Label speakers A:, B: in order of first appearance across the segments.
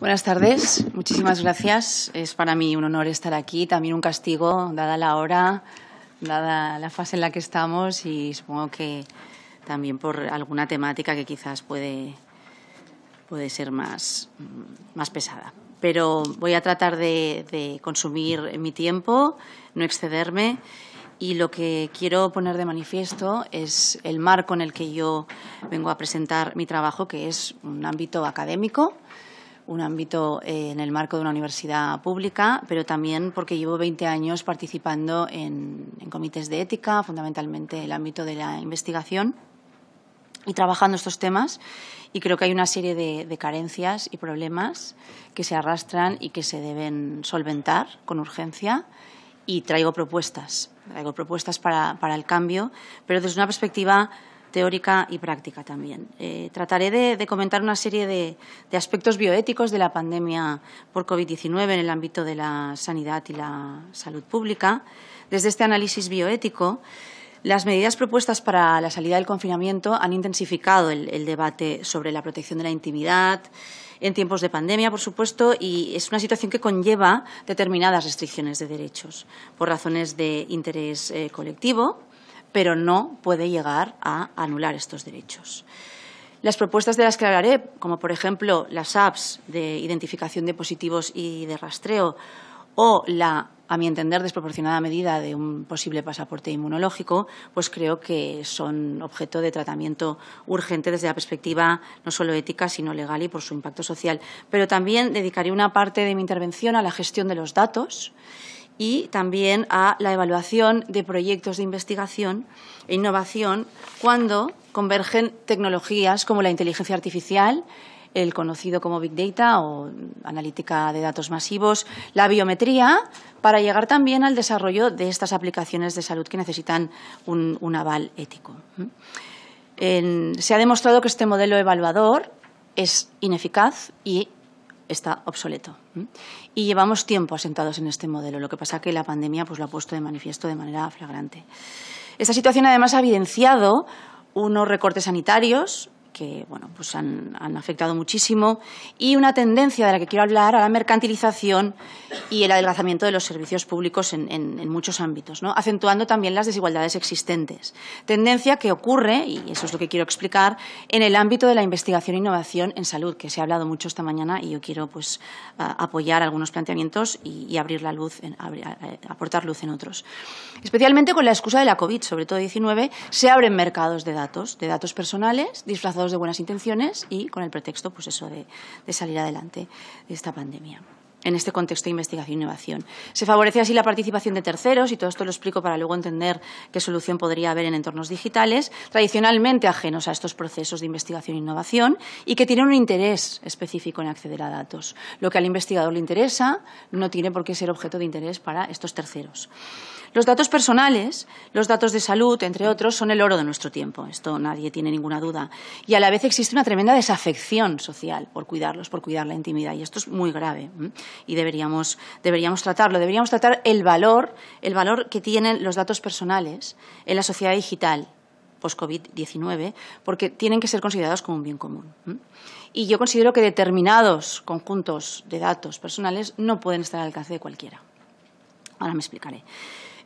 A: Buenas tardes, muchísimas gracias. Es para mí un honor estar aquí, también un castigo, dada la hora, dada la fase en la que estamos y supongo que también por alguna temática que quizás puede, puede ser más, pesada. Pero voy a tratar de consumir mi tiempo, no excederme y lo que quiero poner de manifiesto es el marco en el que yo vengo a presentar mi trabajo, que es un ámbito académico un ámbito eh, en el marco de una universidad pública, pero también porque llevo 20 años participando en, comités de ética, fundamentalmente el ámbito de la investigación, y trabajando estos temas. Y creo que hay una serie de, carencias y problemas que se arrastran y que se deben solventar con urgencia y traigo propuestas, traigo propuestas para, el cambio, pero desde una perspectiva teórica y práctica también. Eh, trataré de, comentar una serie de, aspectos bioéticos de la pandemia por COVID-19 en el ámbito de la sanidad y la salud pública. Desde este análisis bioético, las medidas propuestas para la salida del confinamiento han intensificado el, debate sobre la protección de la intimidad, en tiempos de pandemia, por supuesto, y es una situación que conlleva determinadas restricciones de derechos por razones de interés eh, colectivo, pero no puede llegar a anular estos derechos. Las propuestas de las que hablaré, como por ejemplo las apps de identificación de positivos y de rastreo o la, a mi entender, desproporcionada medida de un posible pasaporte inmunológico, pues creo que son objeto de tratamiento urgente desde la perspectiva no solo ética, sino legal y por su impacto social. Pero también dedicaré una parte de mi intervención a la gestión de los datos y también a la evaluación de proyectos de investigación e innovación cuando convergen tecnologías como la inteligencia artificial, el conocido como Big Data o analítica de datos masivos, la biometría, para llegar también al desarrollo de estas aplicaciones de salud que necesitan un, aval ético. se ha demostrado que este modelo evaluador es ineficaz y está obsoleto y llevamos tiempo asentados en este modelo. Lo que pasa que la pandemia pues, lo ha puesto de manifiesto de manera flagrante. Esta situación además ha evidenciado unos recortes sanitarios que bueno, pues han, afectado muchísimo, y una tendencia de la que quiero hablar a la mercantilización y el adelgazamiento de los servicios públicos en, muchos ámbitos, ¿no? acentuando también las desigualdades existentes. Tendencia que ocurre, y eso es lo que quiero explicar, en el ámbito de la investigación e innovación en salud, que se ha hablado mucho esta mañana y yo quiero pues, apoyar algunos planteamientos y, abrir la luz, en, aportar luz en otros. Especialmente con la excusa de la COVID, sobre todo 19, se abren mercados de datos, de datos personales disfrazados de buenas intenciones y con el pretexto, pues eso, de salir adelante de esta pandemia en este contexto de investigación e innovación. Se favorece así la participación de terceros, y todo esto lo explico para luego entender qué solución podría haber en entornos digitales, tradicionalmente ajenos a estos procesos de investigación e innovación y que tienen un interés específico en acceder a datos. Lo que al investigador le interesa no tiene por qué ser objeto de interés para estos terceros. Los datos personales, los datos de salud, entre otros, son el oro de nuestro tiempo, esto nadie tiene ninguna duda. Y a la vez existe una tremenda desafección social por cuidarlos, por cuidar la intimidad, y esto es muy grave y deberíamos, tratarlo. Deberíamos tratar el valor, el valor que tienen los datos personales en la sociedad digital post-COVID-19, porque tienen que ser considerados como un bien común. Y yo considero que determinados conjuntos de datos personales no pueden estar al alcance de cualquiera. Ahora me explicaré.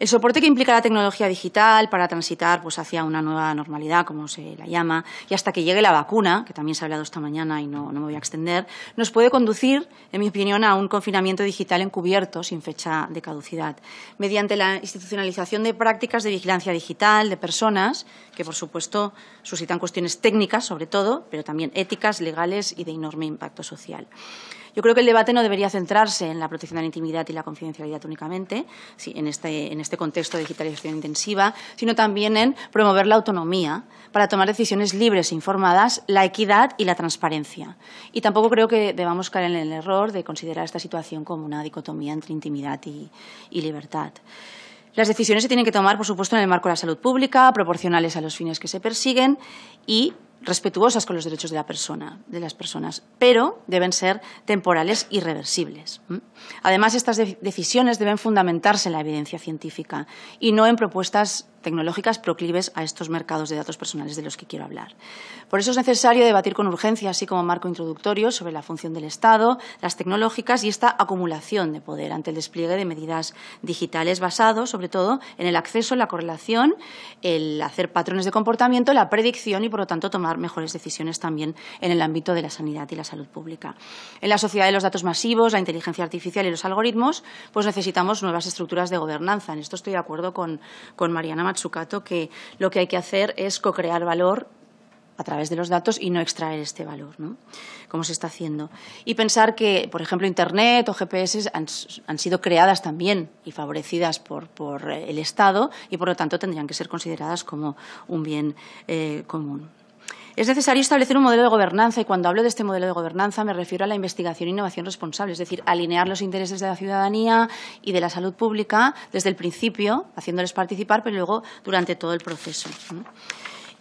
A: El soporte que implica la tecnología digital para transitar pues, hacia una nueva normalidad, como se la llama, y hasta que llegue la vacuna, que también se ha hablado esta mañana y no, me voy a extender, nos puede conducir, en mi opinión, a un confinamiento digital encubierto sin fecha de caducidad, mediante la institucionalización de prácticas de vigilancia digital de personas, que por supuesto suscitan cuestiones técnicas, sobre todo, pero también éticas, legales y de enorme impacto social. Yo creo que el debate no debería centrarse en la protección de la intimidad y la confidencialidad únicamente, en este, este contexto de digitalización intensiva, sino también en promover la autonomía para tomar decisiones libres e informadas, la equidad y la transparencia. Y tampoco creo que debamos caer en el error de considerar esta situación como una dicotomía entre intimidad y, libertad. Las decisiones se tienen que tomar, por supuesto, en el marco de la salud pública, proporcionales a los fines que se persiguen y respetuosas con los derechos de, la persona, de las personas, pero deben ser temporales y reversibles. Además, estas decisiones deben fundamentarse en la evidencia científica y no en propuestas tecnológicas proclives a estos mercados de datos personales de los que quiero hablar. Por eso es necesario debatir con urgencia, así como marco introductorio, sobre la función del Estado, las tecnológicas y esta acumulación de poder ante el despliegue de medidas digitales basado, sobre todo, en el acceso, la correlación, el hacer patrones de comportamiento, la predicción y, por lo tanto, tomar mejores decisiones también en el ámbito de la sanidad y la salud pública. En la sociedad de los datos masivos, la inteligencia artificial y los algoritmos, pues necesitamos nuevas estructuras de gobernanza. En esto estoy de acuerdo con, con Mariana Matsukato que lo que hay que hacer es co-crear valor a través de los datos y no extraer este valor, como se está haciendo. Y pensar que, por ejemplo, Internet o GPS han, sido creadas también y favorecidas por, eh, el Estado y, por lo tanto, tendrían que ser consideradas como un bien eh, común. Es necesario establecer un modelo de gobernanza y cuando hablo de este modelo de gobernanza me refiero a la investigación e innovación responsable, es decir, alinear los intereses de la ciudadanía y de la salud pública desde el principio, haciéndoles participar, pero luego durante todo el proceso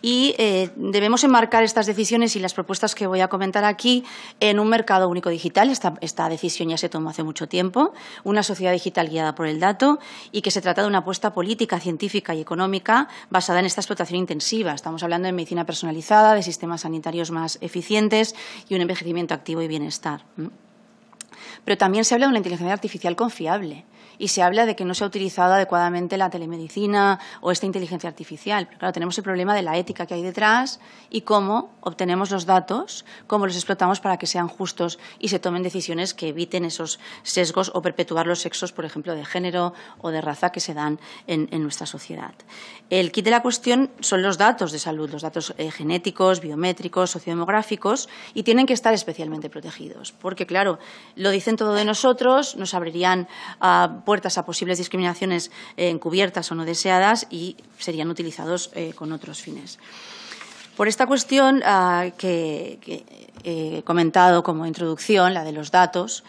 A: y eh, debemos enmarcar estas decisiones y las propuestas que voy a comentar aquí en un mercado único digital. esta decisión ya se tomó hace mucho tiempo, una sociedad digital guiada por el dato y que se trata de una apuesta política, científica y económica basada en esta explotación intensiva. Estamos hablando de medicina personalizada, de sistemas sanitarios más eficientes y un envejecimiento activo y bienestar. Pero también se habla de una inteligencia artificial confiable y se habla de que no se ha utilizado adecuadamente la telemedicina o esta inteligencia artificial. Pero claro, tenemos el problema de la ética que hay detrás y cómo obtenemos los datos, cómo los explotamos para que sean justos y se tomen decisiones que eviten esos sesgos o perpetuar los sexos, por ejemplo, de género o de raza que se dan en, nuestra sociedad. El kit de la cuestión son los datos de salud, los datos eh, genéticos, biométricos, sociodemográficos y tienen que estar especialmente protegidos. Porque, claro, lo dicen todo de nosotros, nos abrirían... a puertas a posibles discriminaciones eh, encubiertas o no deseadas y serían utilizados eh, con otros fines. Por esta cuestión ah, que, eh, he comentado como introducción, la de los datos,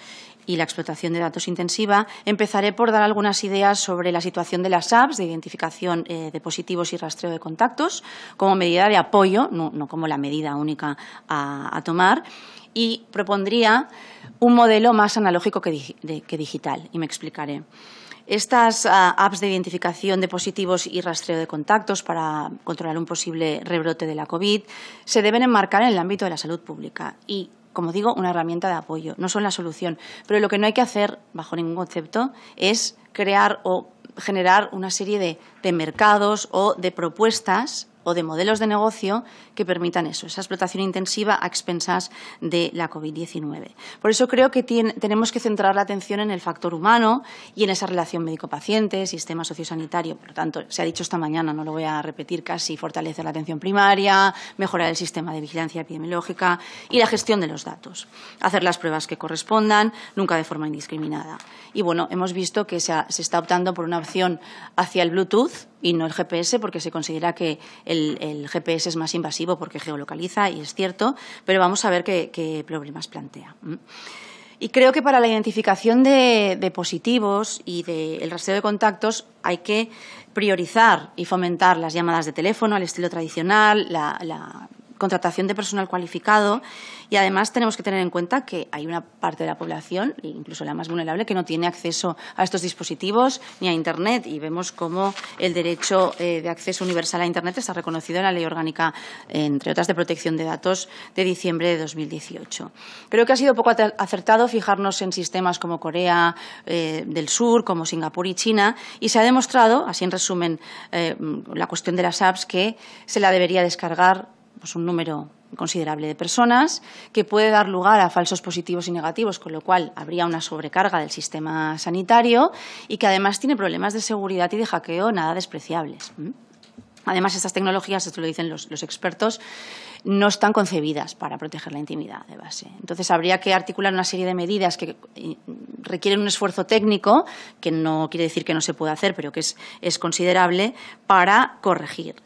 A: y la explotación de datos intensiva, empezaré por dar algunas ideas sobre la situación de las apps de identificación de positivos y rastreo de contactos como medida de apoyo, no, como la medida única a tomar, y propondría un modelo más analógico que, digital, y me explicaré. Estas ah, apps de identificación de positivos y rastreo de contactos para controlar un posible rebrote de la COVID se deben enmarcar en el ámbito de la salud pública y, como digo, una herramienta de apoyo. No son la solución, pero lo que no hay que hacer, bajo ningún concepto, es crear o generar una serie de mercados o de propuestas o de modelos de negocio que permitan eso, esa explotación intensiva a expensas de la COVID-19. Por eso creo que tenemos que centrar la atención en el factor humano y en esa relación médico-paciente, sistema sociosanitario. Por lo tanto, se ha dicho esta mañana, no lo voy a repetir casi, fortalecer la atención primaria, mejorar el sistema de vigilancia epidemiológica y la gestión de los datos. Hacer las pruebas que correspondan, nunca de forma indiscriminada. Y bueno, hemos visto que se está optando por una opción hacia el Bluetooth, y no el GPS, porque se considera que el, GPS es más invasivo porque geolocaliza, y es cierto, pero vamos a ver qué, problemas plantea. Y creo que para la identificación de, positivos y del rastreo de contactos hay que priorizar y fomentar las llamadas de teléfono al estilo tradicional, la contratación de personal cualificado y además tenemos que tener en cuenta que hay una parte de la población, incluso la más vulnerable, que no tiene acceso a estos dispositivos ni a Internet y vemos cómo el derecho eh, de acceso universal a Internet está reconocido en la Ley Orgánica, entre otras, de protección de datos de diciembre de 2018. Creo que ha sido poco acertado fijarnos en sistemas como Corea eh, del Sur, como Singapur y China y se ha demostrado, así en resumen, eh, la cuestión de las apps que se la debería descargar pues, un número considerable de personas, que puede dar lugar a falsos positivos y negativos, con lo cual habría una sobrecarga del sistema sanitario y que además tiene problemas de seguridad y de hackeo nada despreciables. Además, estas tecnologías, esto lo dicen los expertos, no están concebidas para proteger la intimidad de base. Entonces, habría que articular una serie de medidas que eh, requieren un esfuerzo técnico, que no quiere decir que no se pueda hacer, pero que es, considerable, para corregir.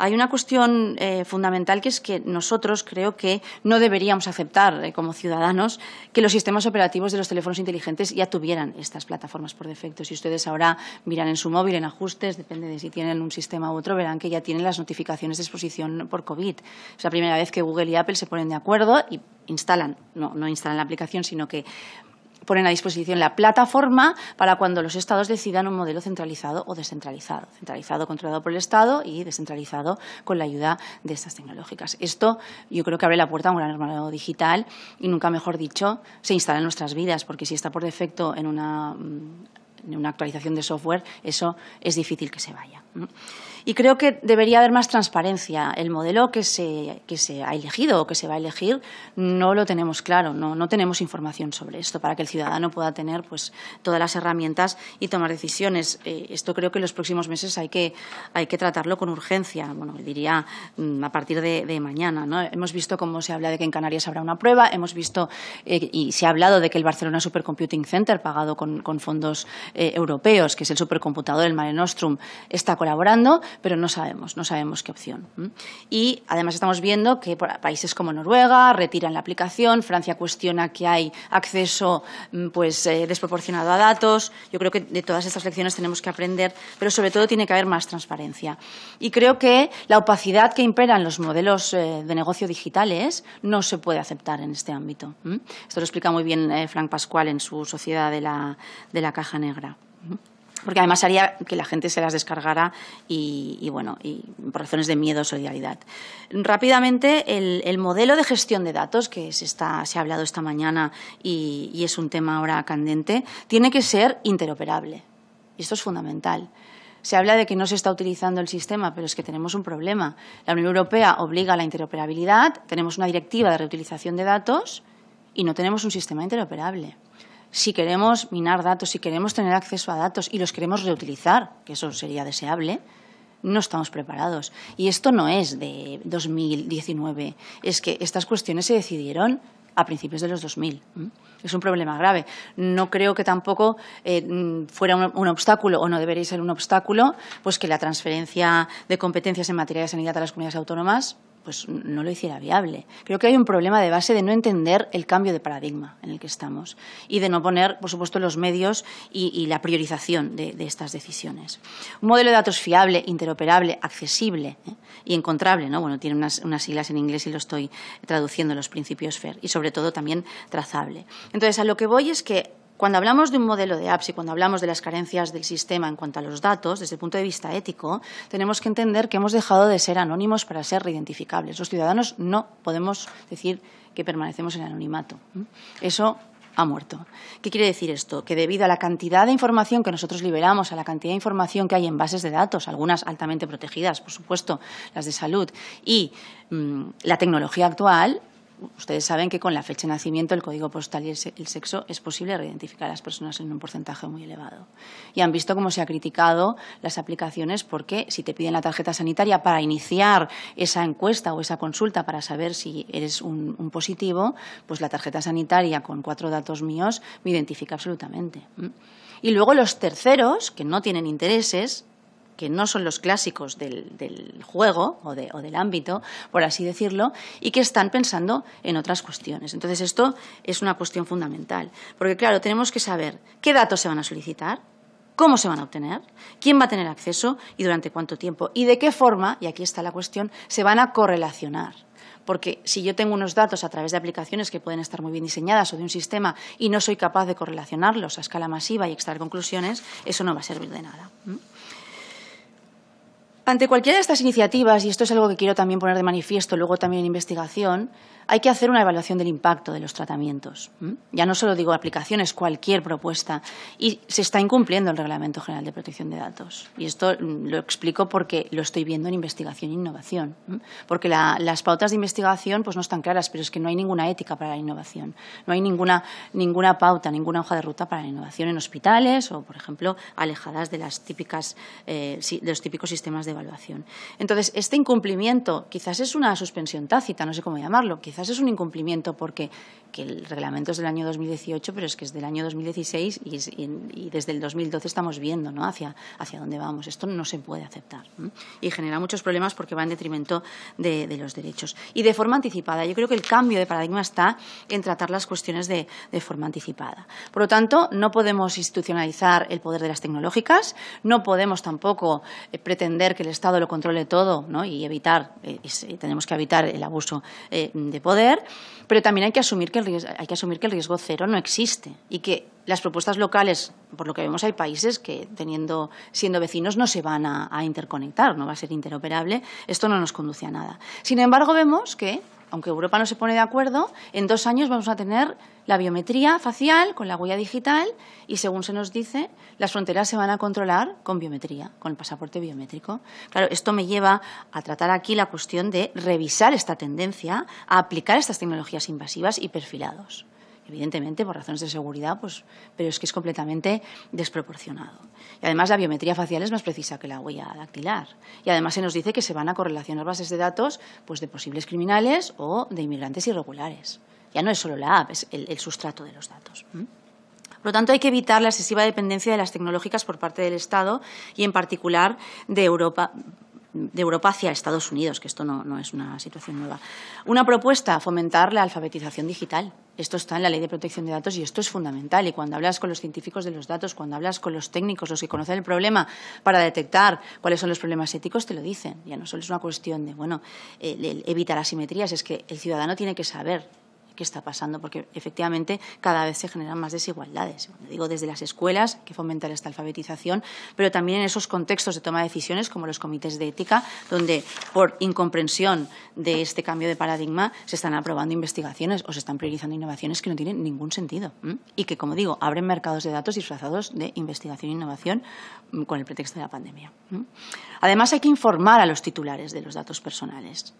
A: Hay una cuestión eh, fundamental que es que nosotros creo que no deberíamos aceptar eh, como ciudadanos que los sistemas operativos de los teléfonos inteligentes ya tuvieran estas plataformas por defecto. Si ustedes ahora miran en su móvil, en ajustes, depende de si tienen un sistema u otro, verán que ya tienen las notificaciones de exposición por COVID. O sea, primero una vez que Google y Apple se ponen de acuerdo y instalan, no, instalan la aplicación, sino que ponen a disposición la plataforma para cuando los estados decidan un modelo centralizado o descentralizado. Centralizado controlado por el Estado y descentralizado con la ayuda de estas tecnológicas. Esto yo creo que abre la puerta a un gran hermano digital y nunca mejor dicho se instala en nuestras vidas, porque si está por defecto en mm, en una actualización de software, eso es difícil que se vaya. Y creo que debería haber más transparencia. El modelo que se, ha elegido o que se va a elegir no lo tenemos claro, no, tenemos información sobre esto para que el ciudadano pueda tener pues, todas las herramientas y tomar decisiones. Eh, esto creo que en los próximos meses hay que, tratarlo con urgencia, bueno, diría mm, a partir de, mañana. ¿no? Hemos visto cómo se habla de que en Canarias habrá una prueba, hemos visto eh, y se ha hablado de que el Barcelona Supercomputing Center, pagado con, fondos eh, europeos, que es el supercomputador del Mare Nostrum, está colaborando, pero no sabemos, no sabemos qué opción. Y además estamos viendo que países como Noruega retiran la aplicación, Francia cuestiona que hay acceso mm, pues, eh, desproporcionado a datos. Yo creo que de todas estas lecciones tenemos que aprender, pero sobre todo tiene que haber más transparencia. Y creo que la opacidad que imperan los modelos eh, de negocio digitales no se puede aceptar en este ámbito. Esto lo explica muy bien eh, Frank Pascual en su Sociedad de la, de la Caja Negra porque además haría que la gente se las descargara y, bueno, por razones de miedo o solidaridad. Rápidamente, el, modelo de gestión de datos que se, ha hablado esta mañana y, y es un tema ahora candente, tiene que ser interoperable. Esto es fundamental. Se habla de que no se está utilizando el sistema, pero es que tenemos un problema. La Unión Europea obliga a la interoperabilidad, tenemos una directiva de reutilización de datos y no tenemos un sistema interoperable si queremos minar datos, si queremos tener acceso a datos y los queremos reutilizar, que eso sería deseable, no estamos preparados. Y esto no es de 2019, es que estas cuestiones se decidieron a principios de los 2000. ¿Mm? Es un problema grave. No creo que tampoco eh, mm, fuera un, obstáculo o no debería ser un obstáculo pues que la transferencia de competencias en materia de sanidad a las comunidades autónomas pues no lo hiciera viable. Creo que hay un problema de base de no entender el cambio de paradigma en el que estamos y de no poner, por supuesto, los medios y, la priorización de, estas decisiones. Un modelo de datos fiable, interoperable, accesible ¿eh? y encontrable, ¿no? Bueno, tiene unas, siglas en inglés y lo estoy traduciendo, los principios fer y sobre todo también trazable. Entonces, a lo que voy es que cuando hablamos de un modelo de apps y cuando hablamos de las carencias del sistema en cuanto a los datos, desde el punto de vista ético, tenemos que entender que hemos dejado de ser anónimos para ser reidentificables. Los ciudadanos no podemos decir que permanecemos en anonimato. Eso ha muerto. ¿Qué quiere decir esto? Que debido a la cantidad de información que nosotros liberamos, a la cantidad de información que hay en bases de datos, algunas altamente protegidas, por supuesto, las de salud, y mm, la tecnología actual, ustedes saben que con la fecha de nacimiento, el código postal y el sexo es posible reidentificar a las personas en un porcentaje muy elevado. Y han visto cómo se ha criticado las aplicaciones porque si te piden la tarjeta sanitaria para iniciar esa encuesta o esa consulta para saber si eres un, un positivo, pues la tarjeta sanitaria con cuatro datos míos me identifica absolutamente. ¿Mm? Y luego los terceros, que no tienen intereses, que no son los clásicos del, juego o, o, del ámbito, por así decirlo, y que están pensando en otras cuestiones. Entonces, esto es una cuestión fundamental, porque claro, tenemos que saber qué datos se van a solicitar, cómo se van a obtener, quién va a tener acceso y durante cuánto tiempo, y de qué forma, y aquí está la cuestión, se van a correlacionar. Porque si yo tengo unos datos a través de aplicaciones que pueden estar muy bien diseñadas o de un sistema y no soy capaz de correlacionarlos a escala masiva y extraer conclusiones, eso no va a servir de nada. Ante cualquiera de estas iniciativas, y esto es algo que quiero también poner de manifiesto luego también en investigación, hay que hacer una evaluación del impacto de los tratamientos. Ya no solo digo aplicaciones, cualquier propuesta. Y se está incumpliendo el Reglamento General de Protección de Datos. Y esto mm, lo explico porque lo estoy viendo en investigación e innovación. Porque las pautas de investigación pues, no están claras, pero es que no hay ninguna ética para la innovación. No hay ninguna, ninguna pauta, ninguna hoja de ruta para la innovación en hospitales o, por ejemplo, alejadas de, las típicas, eh, de los típicos sistemas de evaluación. Entonces, este incumplimiento quizás es una suspensión tácita, no sé cómo llamarlo, es un incumplimiento porque el reglamento es del año 2018, pero es que es del año 2016 y, desde el 2012 estamos viendo ¿no? hacia, hacia dónde vamos. Esto no se puede aceptar y genera muchos problemas porque va en detrimento de, los derechos. Y de forma anticipada, yo creo que el cambio de paradigma está en tratar las cuestiones de, forma anticipada. Por lo tanto, no podemos institucionalizar el poder de las tecnológicas, no podemos tampoco eh, pretender que el Estado lo controle todo y evitar, eh, eh, tenemos que evitar el abuso de poder poder, pero también hay que asumir que el riesgo, hay que asumir que el riesgo cero no existe y que las propuestas locales, por lo que vemos hay países que teniendo siendo vecinos no se van a, a interconectar, no va a ser interoperable, esto no nos conduce a nada. Sin embargo, vemos que aunque Europa no se pone de acuerdo, en dos años vamos a tener la biometría facial con la huella digital y, según se nos dice, las fronteras se van a controlar con biometría, con el pasaporte biométrico. Claro, esto me lleva a tratar aquí la cuestión de revisar esta tendencia a aplicar estas tecnologías invasivas y perfilados evidentemente por razones de seguridad, pues, pero es que es completamente desproporcionado. Y además la biometría facial es más precisa que la huella dactilar. Y además se nos dice que se van a correlacionar bases de datos pues, de posibles criminales o de inmigrantes irregulares. Ya no es solo la app, es el, sustrato de los datos. Por lo tanto, hay que evitar la excesiva dependencia de las tecnológicas por parte del Estado y, en particular, de Europa hacia Estados Unidos, que esto no es una situación nueva. Una propuesta, fomentar la alfabetización digital. Esto está en la ley de protección de datos y esto es fundamental. Y cuando hablas con los científicos de los datos, cuando hablas con los técnicos, los que conocen el problema, para detectar cuáles son los problemas éticos, te lo dicen. Ya no solo es una cuestión de, bueno, eh, evitar asimetrías, es que el ciudadano tiene que saber qué está pasando, porque efectivamente cada vez se generan más desigualdades. Digo, desde las escuelas, que fomentar esta alfabetización, pero también en esos contextos de toma de decisiones, como los comités de ética, donde por incomprensión de este cambio de paradigma se están aprobando investigaciones o se están priorizando innovaciones que no tienen ningún sentido y que, como digo, abren mercados de datos disfrazados de investigación e innovación mm, con el pretexto de la pandemia. Además, hay que informar a los titulares de los datos personales.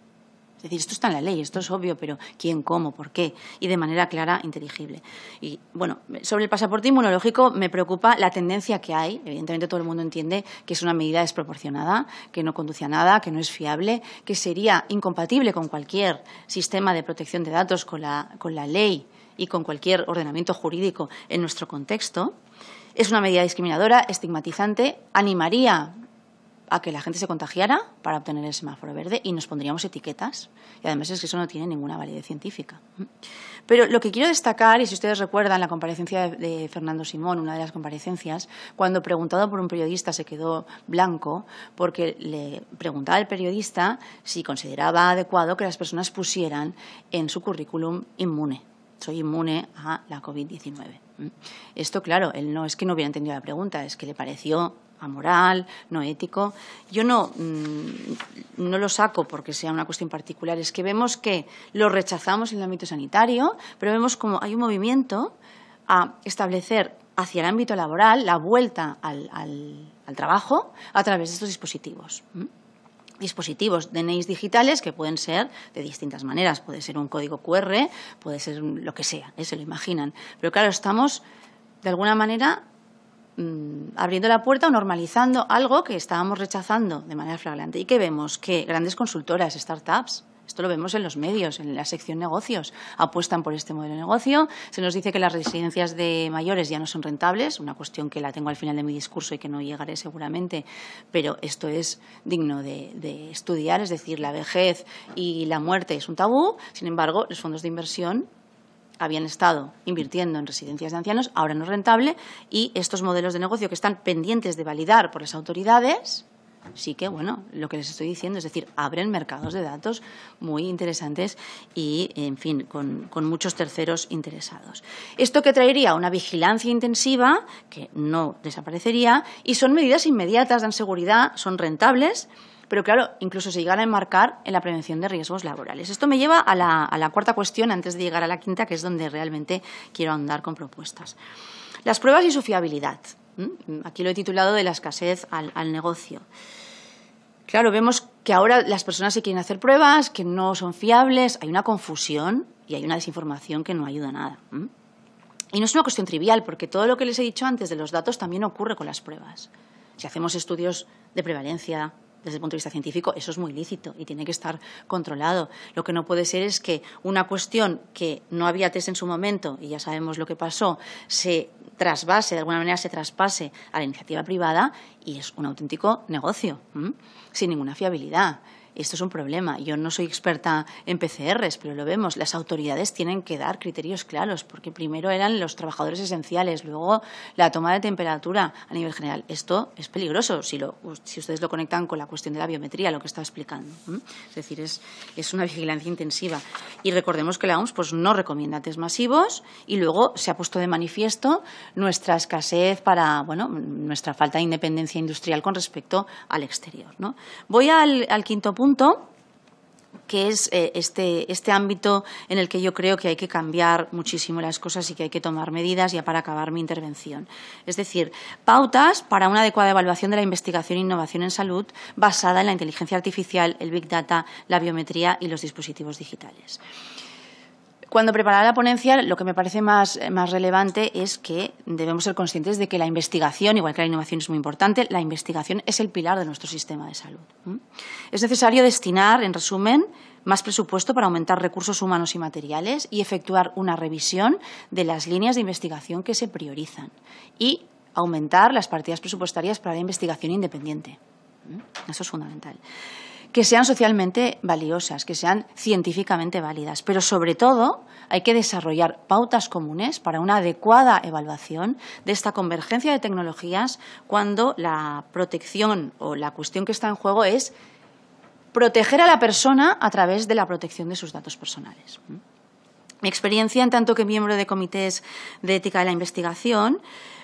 A: Es decir, esto está en la ley, esto es obvio, pero ¿quién, cómo, por qué? Y de manera clara, inteligible. Y bueno, sobre el pasaporte inmunológico me preocupa la tendencia que hay. Evidentemente todo el mundo entiende que es una medida desproporcionada, que no conduce a nada, que no es fiable, que sería incompatible con cualquier sistema de protección de datos, con la, con la ley y con cualquier ordenamiento jurídico en nuestro contexto. Es una medida discriminadora, estigmatizante, animaría a que la gente se contagiara para obtener el semáforo verde y nos pondríamos etiquetas. Y además es que eso no tiene ninguna validez científica. Pero lo que quiero destacar, y si ustedes recuerdan la comparecencia de Fernando Simón, una de las comparecencias, cuando preguntado por un periodista se quedó blanco porque le preguntaba al periodista si consideraba adecuado que las personas pusieran en su currículum inmune. Soy inmune a la COVID-19. Esto, claro, él no es que no hubiera entendido la pregunta, es que le pareció amoral, no ético. Yo no, mm, no lo saco porque sea una cuestión particular, es que vemos que lo rechazamos en el ámbito sanitario, pero vemos como hay un movimiento a establecer hacia el ámbito laboral la vuelta al, trabajo a través de estos dispositivos dispositivos de neis digitales que pueden ser de distintas maneras. Puede ser un código QR, puede ser lo que sea, ¿eh? se lo imaginan. Pero claro, estamos de alguna manera Mm, abriendo la puerta o normalizando algo que estábamos rechazando de manera flagrante. ¿Y que vemos? Que grandes consultoras, startups, esto lo vemos en los medios, en la sección negocios. Apuestan por este modelo de negocio. Se nos dice que las residencias de mayores ya no son rentables, una cuestión que la tengo al final de mi discurso y que no llegaré seguramente, pero esto es digno de estudiar. Es decir, la vejez y la muerte es un tabú. Sin embargo, los fondos de inversión habían estado invirtiendo en residencias de ancianos, ahora no es rentable, y estos modelos de negocio que están pendientes de validar por las autoridades, sí que, bueno, lo que les estoy diciendo, es decir, abren mercados de datos muy interesantes y, en fin, con, con, muchos terceros interesados. Esto que traería una vigilancia intensiva, que no desaparecería, y son medidas inmediatas, dan seguridad, son rentables pero claro, incluso se llegan a enmarcar en la prevención de riesgos laborales. Esto me lleva a la, cuarta cuestión antes de llegar a la quinta, que es donde realmente quiero andar con propuestas. Las pruebas y su fiabilidad. Aquí lo he titulado de la escasez al, al negocio. Claro, vemos que ahora las personas se quieren hacer pruebas, que no son fiables, hay una confusión y hay una desinformación que no ayuda a nada. Y no es una cuestión trivial, porque todo lo que les he dicho antes de los datos también ocurre con las pruebas. Si hacemos estudios de prevalencia, desde el punto de vista científico, eso es muy lícito y tiene que estar controlado. Lo que no puede ser es que una cuestión que no había test en su momento, y ya sabemos lo que pasó, se trasvase, de alguna manera se traspase a la iniciativa privada y es un auténtico negocio, sin ninguna fiabilidad esto es un problema. Yo no soy experta en PCRs, pero lo vemos. Las autoridades tienen que dar criterios claros, porque primero eran los trabajadores esenciales, luego la toma de temperatura a nivel general. Esto es peligroso si, lo, si ustedes lo conectan con la cuestión de la biometría, lo que estaba explicando. Es decir, es, una vigilancia intensiva. Y recordemos que la OMS pues, no recomienda test masivos y luego se ha puesto de manifiesto nuestra escasez para, bueno, nuestra falta de independencia industrial con respecto al exterior. Voy al, al quinto punto que es eh, este, este ámbito en el que yo creo que hay que cambiar muchísimo las cosas y que hay que tomar medidas ya para acabar mi intervención. Es decir, pautas para una adecuada evaluación de la investigación e innovación en salud basada en la inteligencia artificial, el Big Data, la biometría y los dispositivos digitales. Cuando preparaba la ponencia, lo que me parece más, eh, más relevante es que debemos ser conscientes de que la investigación, igual que la innovación es muy importante, la investigación es el pilar de nuestro sistema de salud. Es necesario destinar, en resumen, más presupuesto para aumentar recursos humanos y materiales y efectuar una revisión de las líneas de investigación que se priorizan y aumentar las partidas presupuestarias para la investigación independiente. Eso es fundamental que sean socialmente valiosas, que sean científicamente válidas, pero sobre todo hay que desarrollar pautas comunes para una adecuada evaluación de esta convergencia de tecnologías cuando la protección o la cuestión que está en juego es proteger a la persona a través de la protección de sus datos personales. Mi experiencia en tanto que miembro de comités de ética de la investigación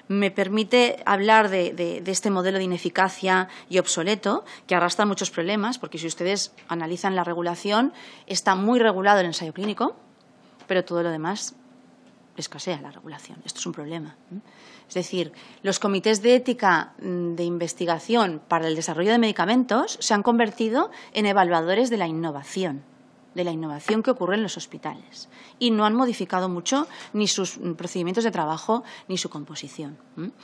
A: me permite hablar de, este modelo de ineficacia y obsoleto que arrastra muchos problemas, porque si ustedes analizan la regulación, está muy regulado el ensayo clínico, pero todo lo demás escasea la regulación. Esto es un problema. ¿eh? Es decir, los comités de ética mm, de investigación para el desarrollo de medicamentos se han convertido en evaluadores de la innovación de la innovación que ocurre en los hospitales y no han modificado mucho ni sus procedimientos de trabajo ni su composición.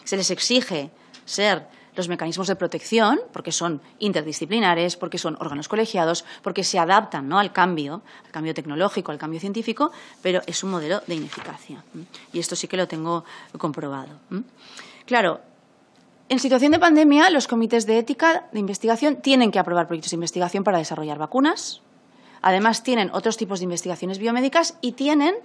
A: Se les exige ser los mecanismos de protección, porque son interdisciplinares, porque son órganos colegiados, porque se adaptan ¿no? al cambio, al cambio tecnológico, al cambio científico, pero es un modelo de ineficacia. Y esto sí que lo tengo comprobado. Claro, en situación de pandemia, los comités de ética de investigación tienen que aprobar proyectos de investigación para desarrollar vacunas, Además, tienen otros tipos de investigaciones biomédicas y tienen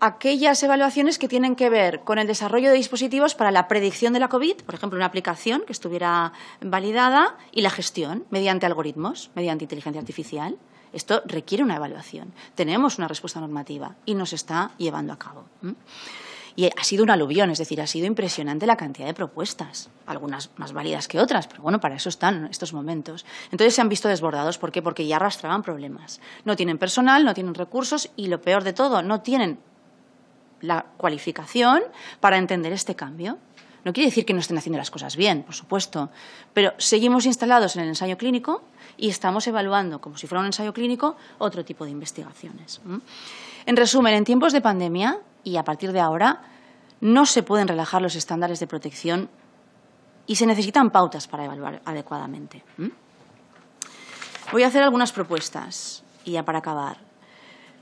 A: aquellas evaluaciones que tienen que ver con el desarrollo de dispositivos para la predicción de la COVID, por ejemplo, una aplicación que estuviera validada, y la gestión mediante algoritmos, mediante inteligencia artificial. Esto requiere una evaluación. Tenemos una respuesta normativa y nos está llevando a cabo. Y ha sido un aluvión, es decir, ha sido impresionante la cantidad de propuestas, algunas más válidas que otras, pero bueno, para eso están estos momentos. Entonces se han visto desbordados, ¿por qué? Porque ya arrastraban problemas. No tienen personal, no tienen recursos y lo peor de todo, no tienen la cualificación para entender este cambio. No quiere decir que no estén haciendo las cosas bien, por supuesto, pero seguimos instalados en el ensayo clínico y estamos evaluando, como si fuera un ensayo clínico, otro tipo de investigaciones. En resumen, en tiempos de pandemia y a partir de ahora no se pueden relajar los estándares de protección y se necesitan pautas para evaluar adecuadamente. Voy a hacer algunas propuestas y ya para acabar.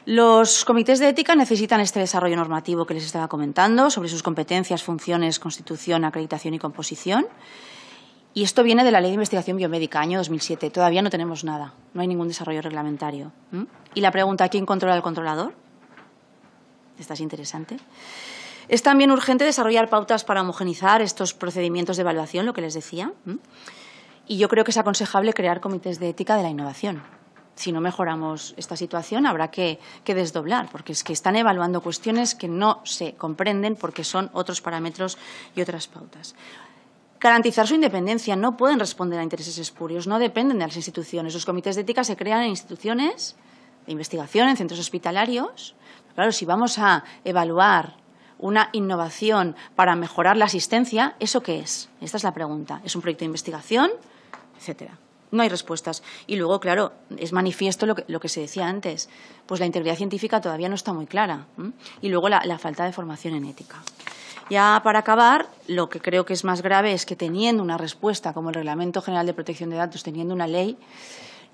A: Los comités de ética necesitan este desarrollo normativo que les estaba comentando sobre sus competencias, funciones, constitución, acreditación y composición. Y esto viene de la Ley de Investigación Biomédica, año 2007. Todavía no tenemos nada, no hay ningún desarrollo reglamentario. Y la pregunta, ¿quién controla al controlador? esta es interesante. Es también urgente desarrollar pautas para homogenizar estos procedimientos de evaluación, lo que les decía. Y yo creo que es aconsejable crear comités de ética de la innovación. Si no mejoramos esta situación, habrá que, que desdoblar, porque es que están evaluando cuestiones que no se comprenden porque son otros parámetros y otras pautas garantizar su independencia. No pueden responder a intereses espurios, no dependen de las instituciones. Los comités de ética se crean en instituciones de investigación, en centros hospitalarios, Claro, si vamos a evaluar una innovación para mejorar la asistencia, ¿eso qué es? Esta es la pregunta. ¿Es un proyecto de investigación? Etcétera. No hay respuestas. Y luego, claro, es manifiesto lo que, se decía antes, pues la integridad científica todavía no está muy clara. Y luego la falta de formación en ética. Ya para acabar, lo que creo que es más grave es que teniendo una respuesta como el Reglamento General de Protección de Datos, teniendo una ley,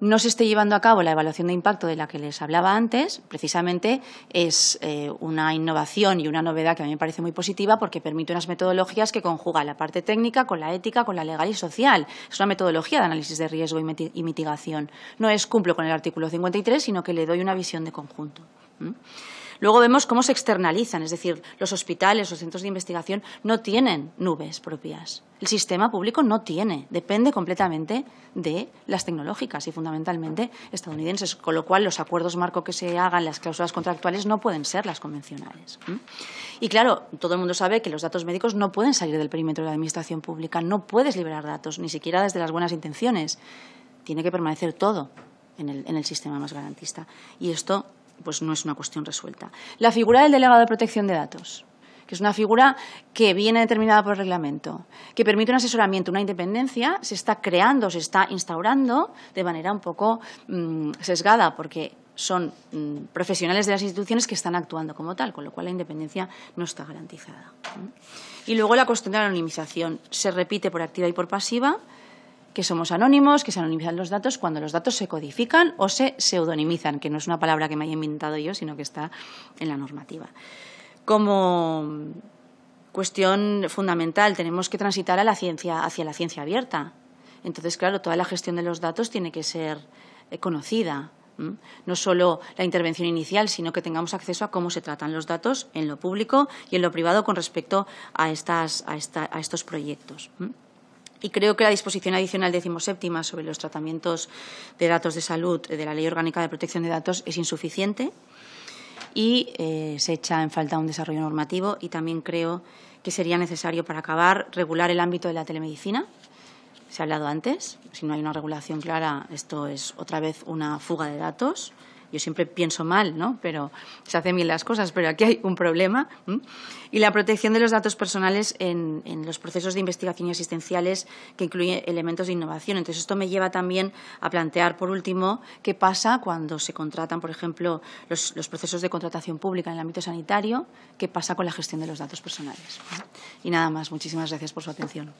A: no se esté llevando a cabo la evaluación de impacto de la que les hablaba antes, precisamente es eh, una innovación y una novedad que a mí me parece muy positiva porque permite unas metodologías que conjugan la parte técnica con la ética, con la legal y social. Es una metodología de análisis de riesgo y mitigación. No es cumplo con el artículo 53, sino que le doy una visión de conjunto. Luego vemos cómo se externalizan, es decir, los hospitales, los centros de investigación no tienen nubes propias. El sistema público no tiene, depende completamente de las tecnológicas y fundamentalmente estadounidenses, con lo cual los acuerdos marco que se hagan, las cláusulas contractuales no pueden ser las convencionales. Y claro, todo el mundo sabe que los datos médicos no pueden salir del perímetro de la administración pública, no puedes liberar datos, ni siquiera desde las buenas intenciones. Tiene que permanecer todo en el, en el sistema más garantista. Y esto pues no es una cuestión resuelta. La figura del delegado de protección de datos, que es una figura que viene determinada por el reglamento, que permite un asesoramiento, una independencia, se está creando, se está instaurando de manera un poco mm, sesgada, porque son mm, profesionales de las instituciones que están actuando como tal, con lo cual la independencia no está garantizada. Y luego la cuestión de la anonimización se repite por activa y por pasiva que somos anónimos, que se anonimizan los datos cuando los datos se codifican o se pseudonimizan, que no es una palabra que me haya inventado yo, sino que está en la normativa. Como cuestión fundamental, tenemos que transitar a la ciencia, hacia la ciencia abierta. Entonces, claro, toda la gestión de los datos tiene que ser eh, conocida. No solo la intervención inicial, sino que tengamos acceso a cómo se tratan los datos en lo público y en lo privado con respecto a, a estos proyectos. Y creo que la disposición adicional decimoséptima sobre los tratamientos de datos de salud eh, de la Ley Orgánica de Protección de Datos es insuficiente y eh, se echa en falta un desarrollo normativo y también creo que sería necesario para acabar regular el ámbito de la telemedicina. Se ha hablado antes, si no hay una regulación clara, esto es otra vez una fuga de datos. Yo siempre pienso mal, ¿no? Pero se hacen bien las cosas, pero aquí hay un problema. Y la protección de los datos personales en, los procesos de investigación y asistenciales que incluye elementos de innovación. Entonces, esto me lleva también a plantear, por último, qué pasa cuando se contratan, por ejemplo, los, procesos de contratación pública en el ámbito sanitario, qué pasa con la gestión de los datos personales. Y nada más, muchísimas gracias por su atención.